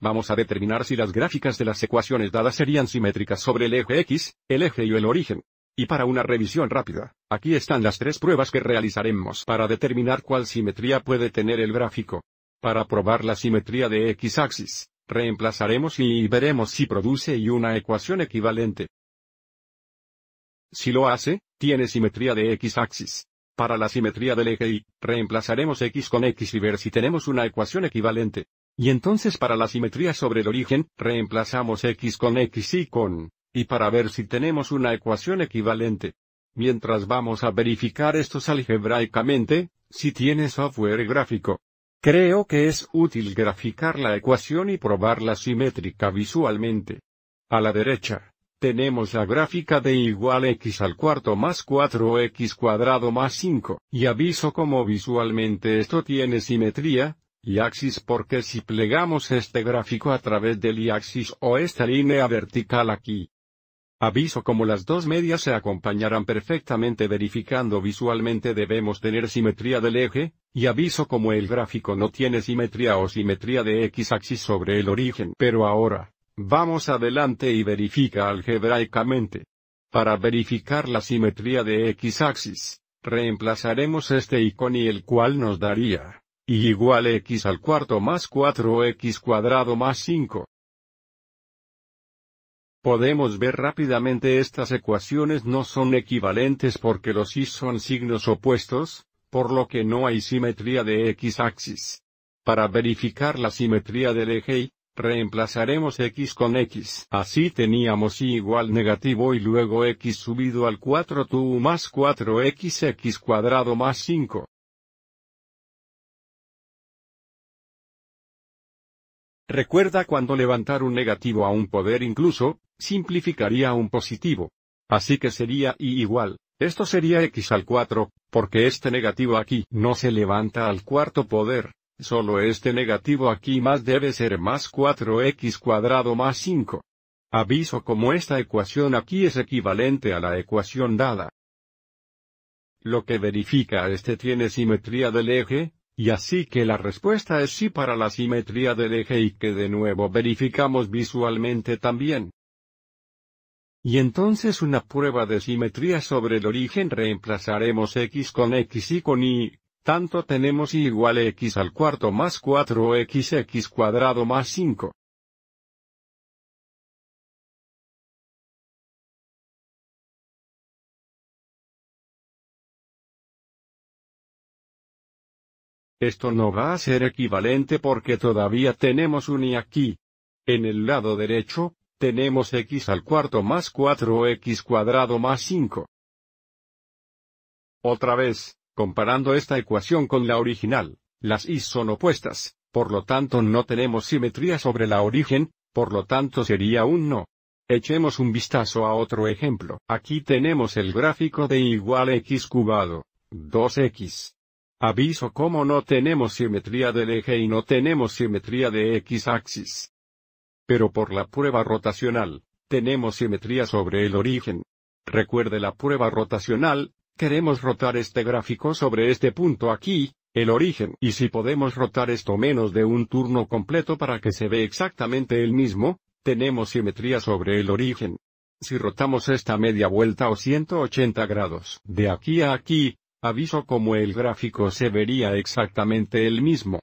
Vamos a determinar si las gráficas de las ecuaciones dadas serían simétricas sobre el eje X, el eje y el origen. Y para una revisión rápida, aquí están las tres pruebas que realizaremos para determinar cuál simetría puede tener el gráfico. Para probar la simetría de x-axis, reemplazaremos y, veremos si produce y una ecuación equivalente. Si lo hace, tiene simetría de x-axis. Para la simetría del eje Y, reemplazaremos x con x y ver si tenemos una ecuación equivalente. Y entonces para la simetría sobre el origen, reemplazamos x con x y con y para ver si tenemos una ecuación equivalente. Mientras vamos a verificar estos algebraicamente, si tiene software gráfico. Creo que es útil graficar la ecuación y probar la simétrica visualmente. A la derecha, tenemos la gráfica de igual x al cuarto más 4x cuadrado más 5, y aviso como visualmente esto tiene simetría, y axis porque si plegamos este gráfico a través del y axis o esta línea vertical aquí, Aviso como las dos medias se acompañarán perfectamente verificando visualmente debemos tener simetría del eje, y aviso como el gráfico no tiene simetría o simetría de x axis sobre el origen. Pero ahora, Vamos adelante y verifica algebraicamente. Para verificar la simetría de x-axis, reemplazaremos este icono y el cual nos daría y igual x al cuarto más 4x cuadrado más 5. Podemos ver rápidamente estas ecuaciones no son equivalentes porque los y son signos opuestos, por lo que no hay simetría de x-axis. Para verificar la simetría del eje y, Reemplazaremos x con x. Así teníamos y igual negativo y luego x subido al 4 tu más 4x cuadrado más 5. Recuerda cuando levantar un negativo a un poder incluso, simplificaría un positivo. Así que sería y igual, esto sería x al 4, porque este negativo aquí no se levanta al cuarto poder, Solo este negativo aquí más debe ser más 4x cuadrado más 5. Aviso como esta ecuación aquí es equivalente a la ecuación dada. Lo que verifica este tiene simetría del eje, y así que la respuesta es sí para la simetría del eje y que de nuevo verificamos visualmente también. Y entonces una prueba de simetría sobre el origen reemplazaremos x con x y con y, tanto tenemos y igual x al cuarto más 4xx cuadrado más 5. Esto no va a ser equivalente porque todavía tenemos un y aquí. En el lado derecho, tenemos x al cuarto más 4x cuadrado más 5. Otra vez, Comparando esta ecuación con la original, las y son opuestas, por lo tanto no tenemos simetría sobre la origen, por lo tanto sería un no. Echemos un vistazo a otro ejemplo. Aquí tenemos el gráfico de igual x cubado, 2x. Aviso como no tenemos simetría del eje y no tenemos simetría de x axis. Pero por la prueba rotacional, tenemos simetría sobre el origen. Recuerde la prueba rotacional, Queremos rotar este gráfico sobre este punto aquí, el origen. Y si podemos rotar esto menos de un turno completo para que se ve exactamente el mismo, tenemos simetría sobre el origen. Si rotamos esta media vuelta o 180 grados de aquí a aquí, aviso como el gráfico se vería exactamente el mismo.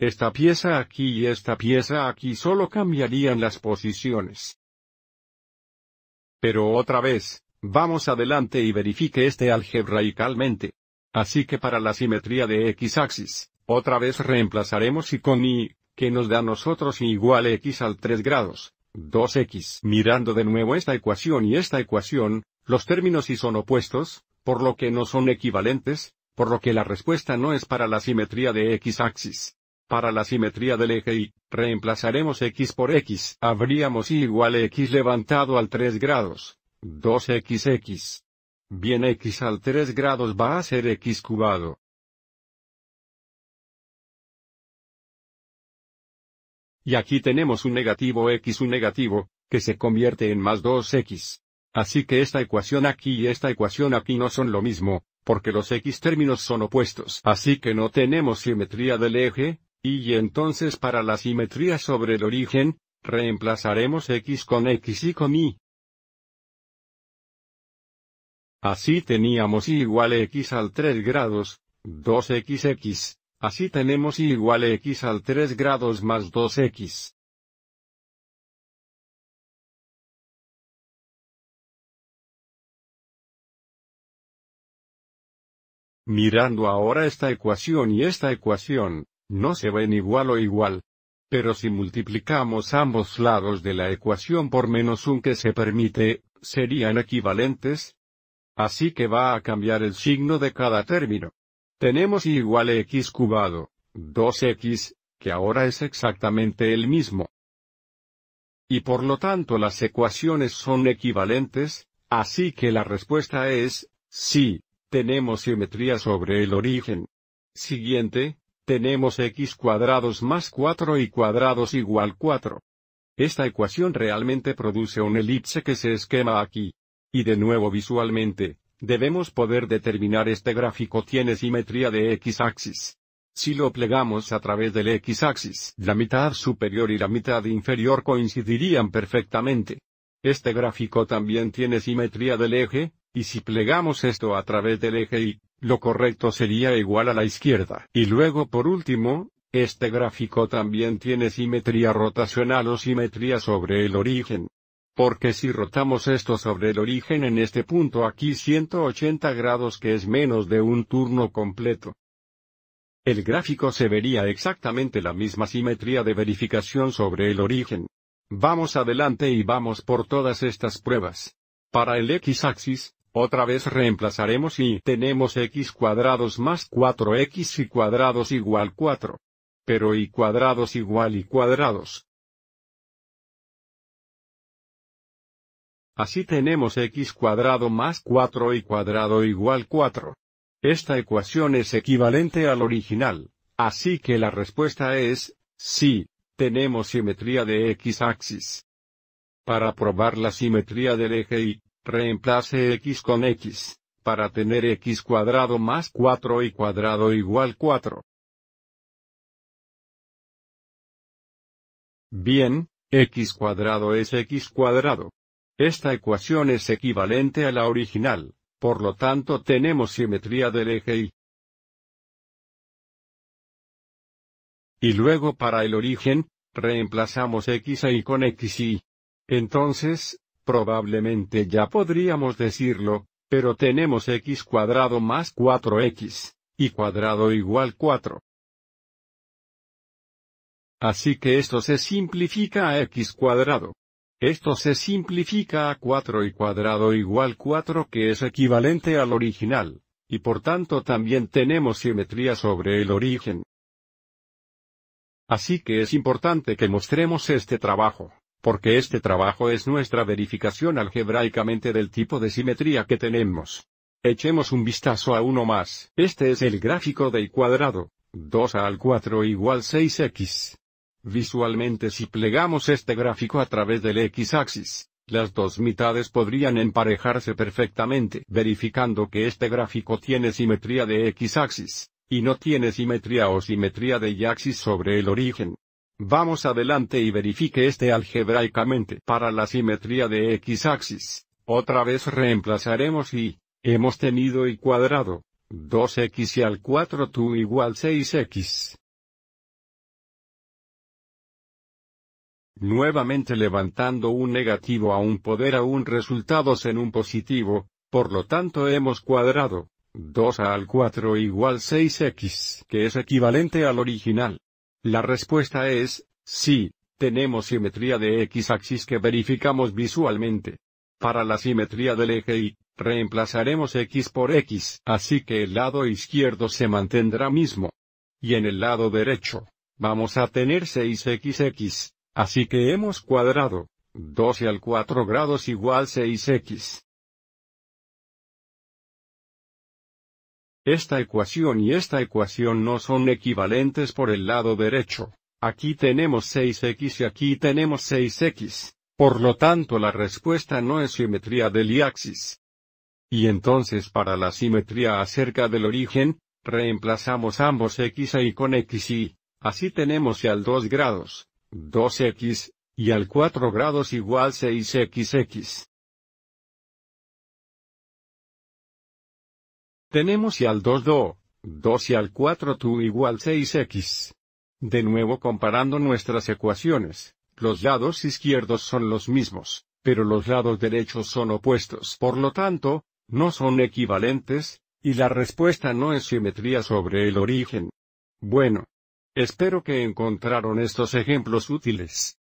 Esta pieza aquí y esta pieza aquí solo cambiarían las posiciones. Pero otra vez, Vamos adelante y verifique este algebraicalmente. Así que para la simetría de x-axis, otra vez reemplazaremos y con y, que nos da a nosotros y igual x al 3 grados, 2x. Mirando de nuevo esta ecuación y esta ecuación, los términos y son opuestos, por lo que no son equivalentes, por lo que la respuesta no es para la simetría de x-axis. Para la simetría del eje y, reemplazaremos x por x. Habríamos y igual x levantado al 3 grados, 2xx. Bien x al 3 grados va a ser x cubado. Y aquí tenemos un negativo x un negativo, que se convierte en más 2x. Así que esta ecuación aquí y esta ecuación aquí no son lo mismo, porque los x términos son opuestos. Así que no tenemos simetría del eje, y entonces para la simetría sobre el origen, reemplazaremos x con x y con y. Así teníamos igual x al 3 grados, 2xx, así tenemos igual x al 3 grados más 2x. Mirando ahora esta ecuación y esta ecuación, no se ven igual o igual. Pero si multiplicamos ambos lados de la ecuación por menos un que se permite, serían equivalentes, Así que va a cambiar el signo de cada término. Tenemos y igual x cubado, 2x, que ahora es exactamente el mismo. Y por lo tanto las ecuaciones son equivalentes, así que la respuesta es, sí, tenemos simetría sobre el origen. Siguiente, tenemos x cuadrados más 4 y cuadrados igual 4. Esta ecuación realmente produce un elipse que se esquema aquí. Y de nuevo visualmente, debemos poder determinar este gráfico tiene simetría de x-axis. Si lo plegamos a través del x-axis, la mitad superior y la mitad inferior coincidirían perfectamente. Este gráfico también tiene simetría del eje, y si plegamos esto a través del eje Y, lo correcto sería igual a la izquierda. Y luego por último, este gráfico también tiene simetría rotacional o simetría sobre el origen. Porque si rotamos esto sobre el origen en este punto aquí 180 grados que es menos de un turno completo. El gráfico se vería exactamente la misma simetría de verificación sobre el origen. Vamos adelante y vamos por todas estas pruebas. Para el x-axis, otra vez reemplazaremos y tenemos x cuadrados más 4x y cuadrados igual 4. Pero y cuadrados igual y cuadrados. Así tenemos x cuadrado más 4y cuadrado igual 4. Esta ecuación es equivalente al original, así que la respuesta es, sí, tenemos simetría de x-axis. Para probar la simetría del eje Y, reemplace x con x, para tener x cuadrado más 4y cuadrado igual 4. Bien, x cuadrado es x cuadrado. Esta ecuación es equivalente a la original, por lo tanto tenemos simetría del eje Y. Y luego para el origen, reemplazamos x e y con x Entonces, probablemente ya podríamos decirlo, pero tenemos x cuadrado más 4x, y cuadrado igual 4. Así que esto se simplifica a x cuadrado. Esto se simplifica a 4 y cuadrado igual 4 que es equivalente al original, y por tanto también tenemos simetría sobre el origen. Así que es importante que mostremos este trabajo, porque este trabajo es nuestra verificación algebraicamente del tipo de simetría que tenemos. Echemos un vistazo a uno más. Este es el gráfico de y cuadrado, 2 al 4 igual 6x. Visualmente si plegamos este gráfico a través del x-axis, las dos mitades podrían emparejarse perfectamente verificando que este gráfico tiene simetría de x-axis, y no tiene simetría o simetría de y-axis sobre el origen. Vamos adelante y verifique este algebraicamente para la simetría de x-axis. Otra vez reemplazaremos y, hemos tenido y cuadrado, 2x y al 4 tu igual 6x. nuevamente levantando un negativo a un poder a un resultados en un positivo, por lo tanto hemos cuadrado 2 a al 4 igual 6x, que es equivalente al original. La respuesta es, sí, tenemos simetría de x-axis que verificamos visualmente. Para la simetría del eje Y, reemplazaremos x por x, así que el lado izquierdo se mantendrá mismo. Y en el lado derecho, vamos a tener 6xx, Así que hemos cuadrado 12 al 4 grados igual 6x. Esta ecuación y esta ecuación no son equivalentes por el lado derecho. Aquí tenemos 6x y aquí tenemos 6x. Por lo tanto la respuesta no es simetría del y Y entonces para la simetría acerca del origen, reemplazamos ambos x y con X y. así tenemos y al 2 grados, 2x, y al 4 grados igual 6xx. Tenemos y al 2 do, 2 y al 4 tu igual 6x. De nuevo comparando nuestras ecuaciones, los lados izquierdos son los mismos, pero los lados derechos son opuestos, por lo tanto, no son equivalentes, y la respuesta no es simetría sobre el origen. Bueno, Espero que encontraron estos ejemplos útiles.